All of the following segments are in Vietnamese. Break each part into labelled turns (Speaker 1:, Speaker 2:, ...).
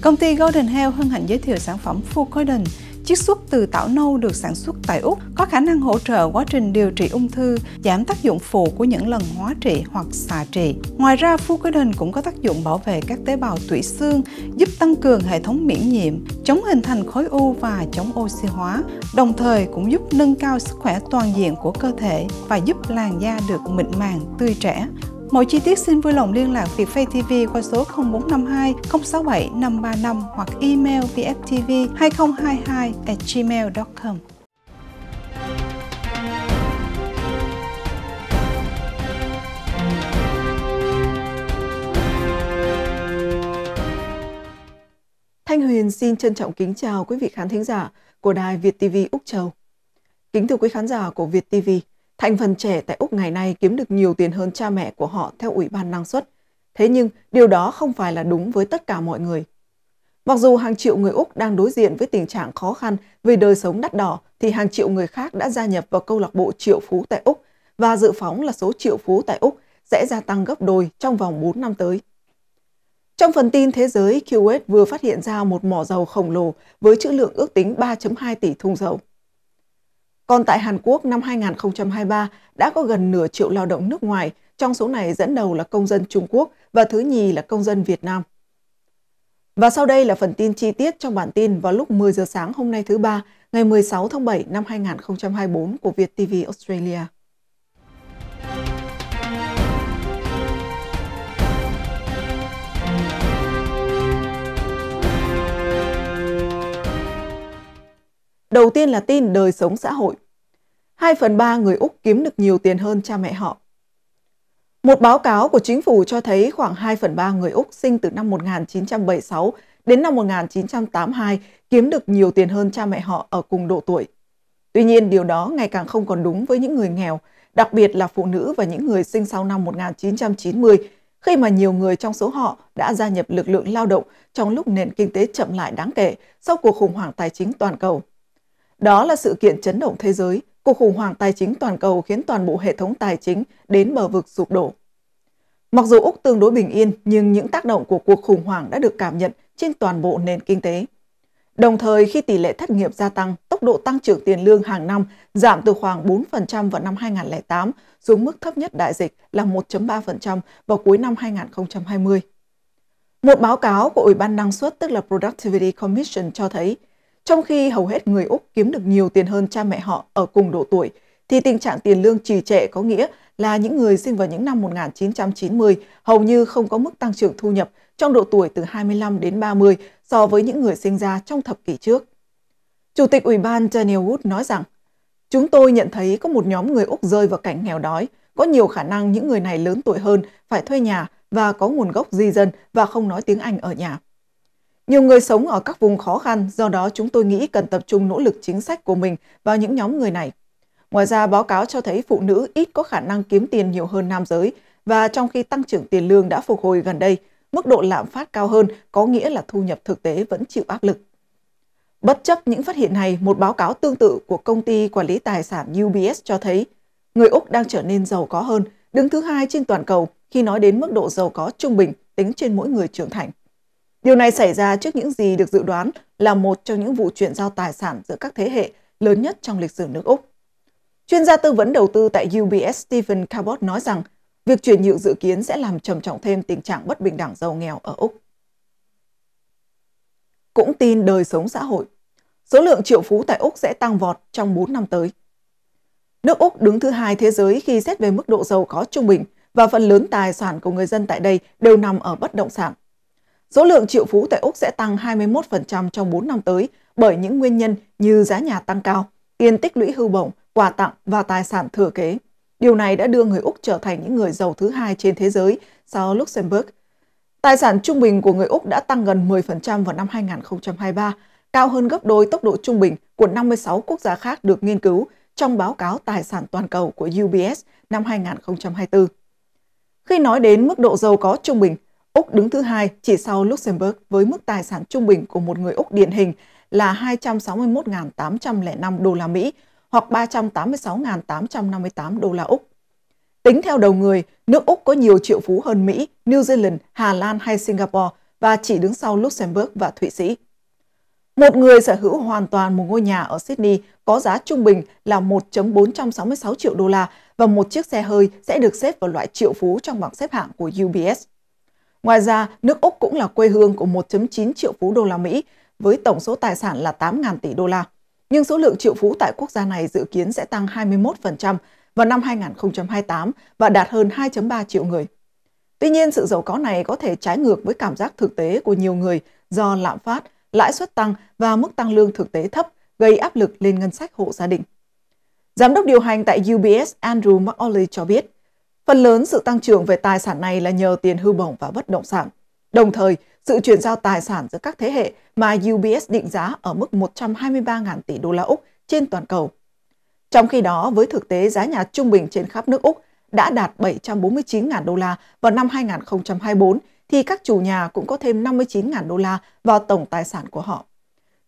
Speaker 1: Công ty Golden Health hân hạnh giới thiệu sản phẩm Full Golden, chiết xuất từ tảo nâu được sản xuất tại Úc, có khả năng hỗ trợ quá trình điều trị ung thư, giảm tác dụng phụ của những lần hóa trị hoặc xạ trị. Ngoài ra, Fucoidin cũng có tác dụng bảo vệ các tế bào tủy xương, giúp tăng cường hệ thống miễn nhiễm, chống hình thành khối u và chống oxy hóa, đồng thời cũng giúp nâng cao sức khỏe toàn diện của cơ thể và giúp làn da được mịn màng, tươi trẻ. Mọi chi tiết xin vui lòng liên lạc Việt Phay TV qua số 0452 067 535 hoặc email vftv 2022 gmail.com. Thanh Huyền xin trân trọng kính chào quý vị khán thính giả của Đài Việt TV Úc Châu. Kính thưa quý khán giả của Việt TV, Thành phần trẻ tại Úc ngày nay kiếm được nhiều tiền hơn cha mẹ của họ theo Ủy ban năng suất. Thế nhưng, điều đó không phải là đúng với tất cả mọi người. Mặc dù hàng triệu người Úc đang đối diện với tình trạng khó khăn vì đời sống đắt đỏ, thì hàng triệu người khác đã gia nhập vào câu lạc bộ triệu phú tại Úc và dự phóng là số triệu phú tại Úc sẽ gia tăng gấp đôi trong vòng 4 năm tới. Trong phần tin thế giới, Kuwait vừa phát hiện ra một mỏ dầu khổng lồ với trữ lượng ước tính 3.2 tỷ thùng dầu. Còn tại Hàn Quốc năm 2023 đã có gần nửa triệu lao động nước ngoài, trong số này dẫn đầu là công dân Trung Quốc và thứ nhì là công dân Việt Nam. Và sau đây là phần tin chi tiết trong bản tin vào lúc 10 giờ sáng hôm nay thứ ba, ngày 16 tháng 7 năm 2024 của Việt TV Australia. Đầu tiên là tin đời sống xã hội. 2 phần 3 người Úc kiếm được nhiều tiền hơn cha mẹ họ. Một báo cáo của chính phủ cho thấy khoảng 2 phần 3 người Úc sinh từ năm 1976 đến năm 1982 kiếm được nhiều tiền hơn cha mẹ họ ở cùng độ tuổi. Tuy nhiên, điều đó ngày càng không còn đúng với những người nghèo, đặc biệt là phụ nữ và những người sinh sau năm 1990, khi mà nhiều người trong số họ đã gia nhập lực lượng lao động trong lúc nền kinh tế chậm lại đáng kể sau cuộc khủng hoảng tài chính toàn cầu. Đó là sự kiện chấn động thế giới, cuộc khủng hoảng tài chính toàn cầu khiến toàn bộ hệ thống tài chính đến bờ vực sụp đổ. Mặc dù Úc tương đối bình yên, nhưng những tác động của cuộc khủng hoảng đã được cảm nhận trên toàn bộ nền kinh tế. Đồng thời, khi tỷ lệ thất nghiệp gia tăng, tốc độ tăng trưởng tiền lương hàng năm giảm từ khoảng 4% vào năm 2008 xuống mức thấp nhất đại dịch là 1.3% vào cuối năm 2020. Một báo cáo của Ủy ban năng suất tức là Productivity Commission cho thấy trong khi hầu hết người Úc kiếm được nhiều tiền hơn cha mẹ họ ở cùng độ tuổi, thì tình trạng tiền lương trì trệ có nghĩa là những người sinh vào những năm 1990 hầu như không có mức tăng trưởng thu nhập trong độ tuổi từ 25 đến 30 so với những người sinh ra trong thập kỷ trước. Chủ tịch Ủy ban Daniel Wood nói rằng, Chúng tôi nhận thấy có một nhóm người Úc rơi vào cảnh nghèo đói, có nhiều khả năng những người này lớn tuổi hơn, phải thuê nhà và có nguồn gốc di dân và không nói tiếng Anh ở nhà. Nhiều người sống ở các vùng khó khăn, do đó chúng tôi nghĩ cần tập trung nỗ lực chính sách của mình vào những nhóm người này. Ngoài ra, báo cáo cho thấy phụ nữ ít có khả năng kiếm tiền nhiều hơn nam giới và trong khi tăng trưởng tiền lương đã phục hồi gần đây, mức độ lạm phát cao hơn có nghĩa là thu nhập thực tế vẫn chịu áp lực. Bất chấp những phát hiện này, một báo cáo tương tự của công ty quản lý tài sản UBS cho thấy người Úc đang trở nên giàu có hơn, đứng thứ hai trên toàn cầu khi nói đến mức độ giàu có trung bình tính trên mỗi người trưởng thành. Điều này xảy ra trước những gì được dự đoán là một trong những vụ chuyển giao tài sản giữa các thế hệ lớn nhất trong lịch sử nước Úc. Chuyên gia tư vấn đầu tư tại UBS Stephen Cabot nói rằng việc chuyển nhượng dự kiến sẽ làm trầm trọng thêm tình trạng bất bình đẳng giàu nghèo ở Úc. Cũng tin đời sống xã hội, số lượng triệu phú tại Úc sẽ tăng vọt trong 4 năm tới. Nước Úc đứng thứ hai thế giới khi xét về mức độ giàu có trung bình và phần lớn tài sản của người dân tại đây đều nằm ở bất động sản – Số lượng triệu phú tại Úc sẽ tăng 21% trong 4 năm tới bởi những nguyên nhân như giá nhà tăng cao, tiền tích lũy hưu bổng, quà tặng và tài sản thừa kế. Điều này đã đưa người Úc trở thành những người giàu thứ hai trên thế giới sau Luxembourg. Tài sản trung bình của người Úc đã tăng gần 10% vào năm 2023, cao hơn gấp đôi tốc độ trung bình của 56 quốc gia khác được nghiên cứu trong báo cáo Tài sản toàn cầu của UBS năm 2024. Khi nói đến mức độ giàu có trung bình, Úc đứng thứ hai chỉ sau Luxembourg với mức tài sản trung bình của một người Úc điển hình là 261.805 đô la Mỹ hoặc 386.858 đô la Úc. Tính theo đầu người, nước Úc có nhiều triệu phú hơn Mỹ, New Zealand, Hà Lan hay Singapore và chỉ đứng sau Luxembourg và Thụy Sĩ. Một người sở hữu hoàn toàn một ngôi nhà ở Sydney có giá trung bình là 1.466 triệu đô la và một chiếc xe hơi sẽ được xếp vào loại triệu phú trong bảng xếp hạng của UBS. Ngoài ra, nước Úc cũng là quê hương của 1.9 triệu phú đô la Mỹ với tổng số tài sản là 8.000 tỷ đô la. Nhưng số lượng triệu phú tại quốc gia này dự kiến sẽ tăng 21% vào năm 2028 và đạt hơn 2.3 triệu người. Tuy nhiên, sự giàu có này có thể trái ngược với cảm giác thực tế của nhiều người do lạm phát, lãi suất tăng và mức tăng lương thực tế thấp gây áp lực lên ngân sách hộ gia đình. Giám đốc điều hành tại UBS Andrew McAuley cho biết, Phần lớn sự tăng trưởng về tài sản này là nhờ tiền hưu bổng và bất động sản. Đồng thời, sự chuyển giao tài sản giữa các thế hệ mà UBS định giá ở mức 123.000 tỷ đô la Úc trên toàn cầu. Trong khi đó, với thực tế giá nhà trung bình trên khắp nước Úc đã đạt 749.000 đô la vào năm 2024, thì các chủ nhà cũng có thêm 59.000 đô la vào tổng tài sản của họ.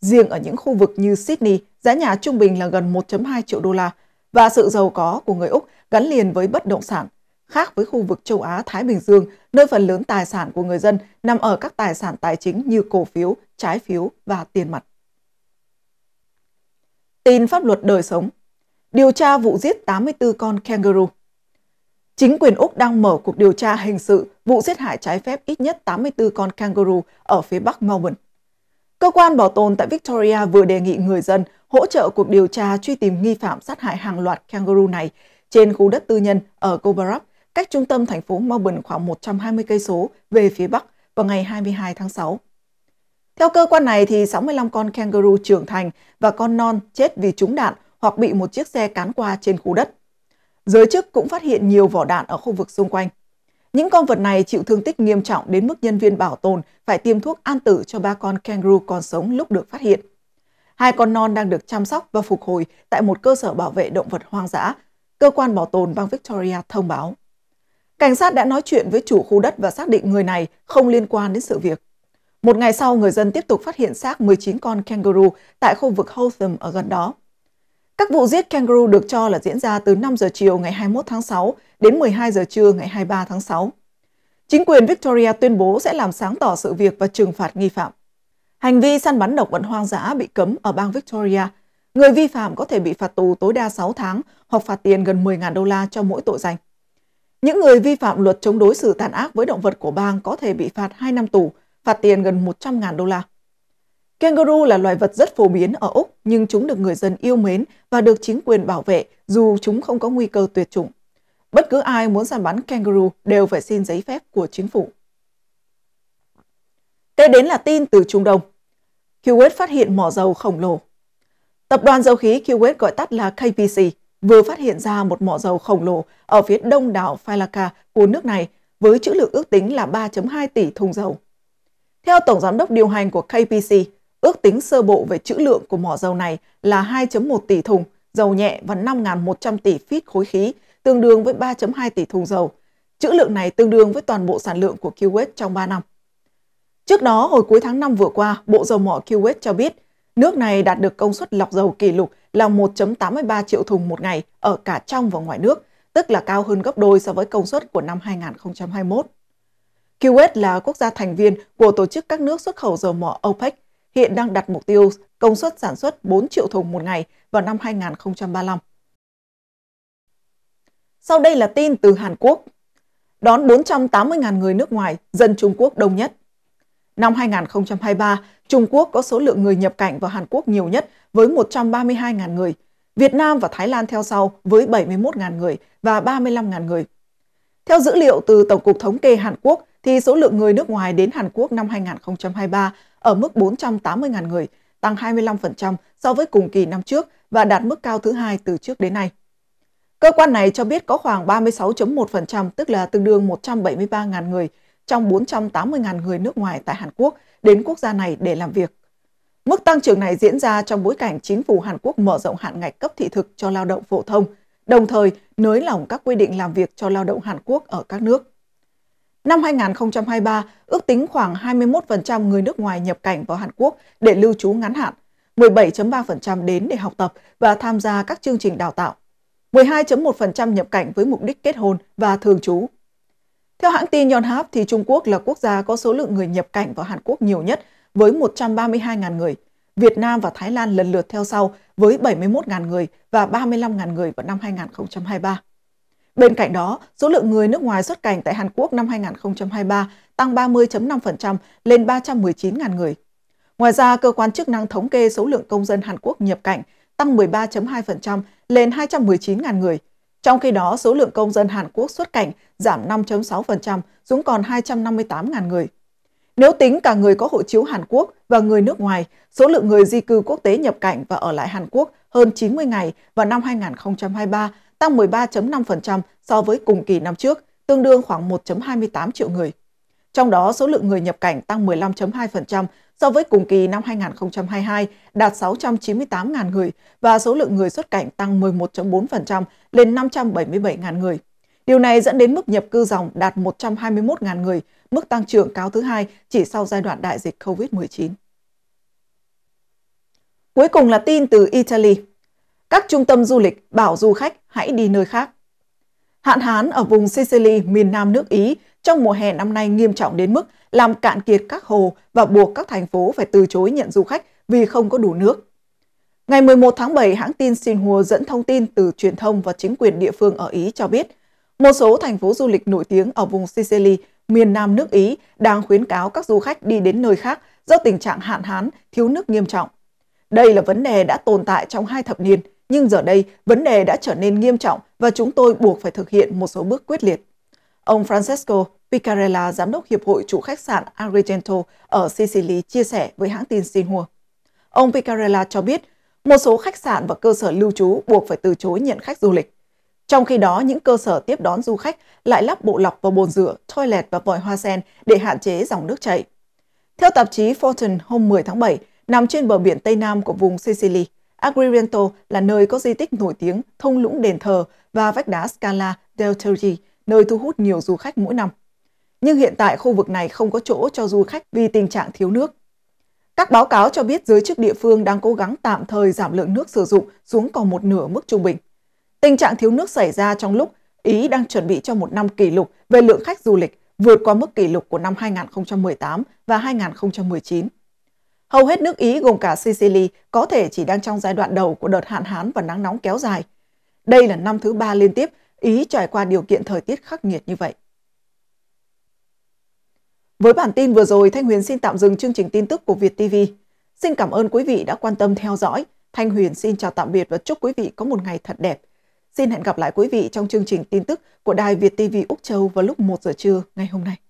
Speaker 1: Riêng ở những khu vực như Sydney, giá nhà trung bình là gần 1.2 triệu đô la và sự giàu có của người Úc gắn liền với bất động sản khác với khu vực châu Á Thái Bình Dương, nơi phần lớn tài sản của người dân nằm ở các tài sản tài chính như cổ phiếu, trái phiếu và tiền mặt. Tin pháp luật đời sống Điều tra vụ giết 84 con kangaroo Chính quyền Úc đang mở cuộc điều tra hình sự vụ giết hại trái phép ít nhất 84 con kangaroo ở phía bắc Melbourne. Cơ quan bảo tồn tại Victoria vừa đề nghị người dân hỗ trợ cuộc điều tra truy tìm nghi phạm sát hại hàng loạt kangaroo này trên khu đất tư nhân ở Gobarab cách trung tâm thành phố Melbourne khoảng 120 cây số về phía bắc vào ngày 22 tháng 6. Theo cơ quan này, thì 65 con kangaroo trưởng thành và con non chết vì trúng đạn hoặc bị một chiếc xe cán qua trên khu đất. Giới chức cũng phát hiện nhiều vỏ đạn ở khu vực xung quanh. Những con vật này chịu thương tích nghiêm trọng đến mức nhân viên bảo tồn phải tiêm thuốc an tử cho ba con kangaroo còn sống lúc được phát hiện. Hai con non đang được chăm sóc và phục hồi tại một cơ sở bảo vệ động vật hoang dã, cơ quan bảo tồn bang Victoria thông báo. Cảnh sát đã nói chuyện với chủ khu đất và xác định người này không liên quan đến sự việc. Một ngày sau, người dân tiếp tục phát hiện xác 19 con kangaroo tại khu vực Hotham ở gần đó. Các vụ giết kangaroo được cho là diễn ra từ 5 giờ chiều ngày 21 tháng 6 đến 12 giờ trưa ngày 23 tháng 6. Chính quyền Victoria tuyên bố sẽ làm sáng tỏ sự việc và trừng phạt nghi phạm. Hành vi săn bắn độc vật hoang dã bị cấm ở bang Victoria. Người vi phạm có thể bị phạt tù tối đa 6 tháng hoặc phạt tiền gần 10.000 đô la cho mỗi tội danh. Những người vi phạm luật chống đối xử tàn ác với động vật của bang có thể bị phạt 2 năm tù, phạt tiền gần 100.000 đô la. Kangaroo là loài vật rất phổ biến ở Úc, nhưng chúng được người dân yêu mến và được chính quyền bảo vệ dù chúng không có nguy cơ tuyệt chủng. Bất cứ ai muốn săn bắn kangaroo đều phải xin giấy phép của chính phủ. Kế đến là tin từ Trung Đông. Kuwait phát hiện mỏ dầu khổng lồ. Tập đoàn dầu khí Kuwait gọi tắt là KPC vừa phát hiện ra một mỏ dầu khổng lồ ở phía đông đảo Failaka của nước này với trữ lượng ước tính là 3.2 tỷ thùng dầu. Theo Tổng Giám đốc điều hành của KPC, ước tính sơ bộ về trữ lượng của mỏ dầu này là 2.1 tỷ thùng dầu nhẹ và 5.100 tỷ feet khối khí, tương đương với 3.2 tỷ thùng dầu. Trữ lượng này tương đương với toàn bộ sản lượng của Kuwait trong 3 năm. Trước đó, hồi cuối tháng 5 vừa qua, Bộ Dầu mỏ Kuwait cho biết nước này đạt được công suất lọc dầu kỷ lục là 1.83 triệu thùng một ngày ở cả trong và ngoài nước, tức là cao hơn gấp đôi so với công suất của năm 2021. Kuwait là quốc gia thành viên của Tổ chức các nước xuất khẩu dầu mỏ OPEC, hiện đang đặt mục tiêu công suất sản xuất 4 triệu thùng một ngày vào năm 2035. Sau đây là tin từ Hàn Quốc. Đón 480.000 người nước ngoài, dân Trung Quốc đông nhất. Năm 2023, Trung Quốc có số lượng người nhập cảnh vào Hàn Quốc nhiều nhất với 132.000 người. Việt Nam và Thái Lan theo sau với 71.000 người và 35.000 người. Theo dữ liệu từ Tổng cục Thống kê Hàn Quốc, thì số lượng người nước ngoài đến Hàn Quốc năm 2023 ở mức 480.000 người, tăng 25% so với cùng kỳ năm trước và đạt mức cao thứ hai từ trước đến nay. Cơ quan này cho biết có khoảng 36.1%, tức là tương đương 173.000 người, trong 480.000 người nước ngoài tại Hàn Quốc đến quốc gia này để làm việc. Mức tăng trưởng này diễn ra trong bối cảnh chính phủ Hàn Quốc mở rộng hạn ngạch cấp thị thực cho lao động phổ thông, đồng thời nới lỏng các quy định làm việc cho lao động Hàn Quốc ở các nước. Năm 2023, ước tính khoảng 21% người nước ngoài nhập cảnh vào Hàn Quốc để lưu trú ngắn hạn, 17.3% đến để học tập và tham gia các chương trình đào tạo, 12.1% nhập cảnh với mục đích kết hôn và thường trú, theo hãng tin Yonhap, thì Trung Quốc là quốc gia có số lượng người nhập cảnh vào Hàn Quốc nhiều nhất với 132.000 người. Việt Nam và Thái Lan lần lượt theo sau với 71.000 người và 35.000 người vào năm 2023. Bên cạnh đó, số lượng người nước ngoài xuất cảnh tại Hàn Quốc năm 2023 tăng 30.5% lên 319.000 người. Ngoài ra, cơ quan chức năng thống kê số lượng công dân Hàn Quốc nhập cảnh tăng 13.2% lên 219.000 người, trong khi đó, số lượng công dân Hàn Quốc xuất cảnh giảm 5.6% xuống còn 258.000 người. Nếu tính cả người có hộ chiếu Hàn Quốc và người nước ngoài, số lượng người di cư quốc tế nhập cảnh và ở lại Hàn Quốc hơn 90 ngày vào năm 2023 tăng 13.5% so với cùng kỳ năm trước, tương đương khoảng 1.28 triệu người. Trong đó, số lượng người nhập cảnh tăng 15.2% so với cùng kỳ năm 2022, đạt 698.000 người và số lượng người xuất cảnh tăng 11.4% lên 577.000 người. Điều này dẫn đến mức nhập cư dòng đạt 121.000 người, mức tăng trưởng cao thứ hai chỉ sau giai đoạn đại dịch COVID-19. Cuối cùng là tin từ Italy. Các trung tâm du lịch bảo du khách hãy đi nơi khác. Hạn hán ở vùng Sicily, miền nam nước Ý, trong mùa hè năm nay nghiêm trọng đến mức làm cạn kiệt các hồ và buộc các thành phố phải từ chối nhận du khách vì không có đủ nước. Ngày 11 tháng 7, hãng tin Xinhua dẫn thông tin từ truyền thông và chính quyền địa phương ở Ý cho biết, một số thành phố du lịch nổi tiếng ở vùng Sicily, miền nam nước Ý đang khuyến cáo các du khách đi đến nơi khác do tình trạng hạn hán, thiếu nước nghiêm trọng. Đây là vấn đề đã tồn tại trong hai thập niên – nhưng giờ đây, vấn đề đã trở nên nghiêm trọng và chúng tôi buộc phải thực hiện một số bước quyết liệt. Ông Francesco Picarella, giám đốc Hiệp hội chủ khách sạn Agrigento ở Sicily, chia sẻ với hãng tin Xinhua. Ông Picarella cho biết, một số khách sạn và cơ sở lưu trú buộc phải từ chối nhận khách du lịch. Trong khi đó, những cơ sở tiếp đón du khách lại lắp bộ lọc vào bồn rửa, toilet và vòi hoa sen để hạn chế dòng nước chảy. Theo tạp chí Fortune hôm 10 tháng 7, nằm trên bờ biển Tây Nam của vùng Sicily, Agrigento là nơi có di tích nổi tiếng, thung lũng đền thờ và vách đá Scala del Tergi, nơi thu hút nhiều du khách mỗi năm. Nhưng hiện tại khu vực này không có chỗ cho du khách vì tình trạng thiếu nước. Các báo cáo cho biết giới chức địa phương đang cố gắng tạm thời giảm lượng nước sử dụng xuống còn một nửa mức trung bình. Tình trạng thiếu nước xảy ra trong lúc Ý đang chuẩn bị cho một năm kỷ lục về lượng khách du lịch vượt qua mức kỷ lục của năm 2018 và 2019. Hầu hết nước Ý gồm cả Sicily có thể chỉ đang trong giai đoạn đầu của đợt hạn hán và nắng nóng kéo dài. Đây là năm thứ ba liên tiếp Ý trải qua điều kiện thời tiết khắc nghiệt như vậy. Với bản tin vừa rồi, Thanh Huyền xin tạm dừng chương trình tin tức của Việt TV. Xin cảm ơn quý vị đã quan tâm theo dõi. Thanh Huyền xin chào tạm biệt và chúc quý vị có một ngày thật đẹp. Xin hẹn gặp lại quý vị trong chương trình tin tức của Đài Việt TV Úc Châu vào lúc 1 giờ trưa ngày hôm nay.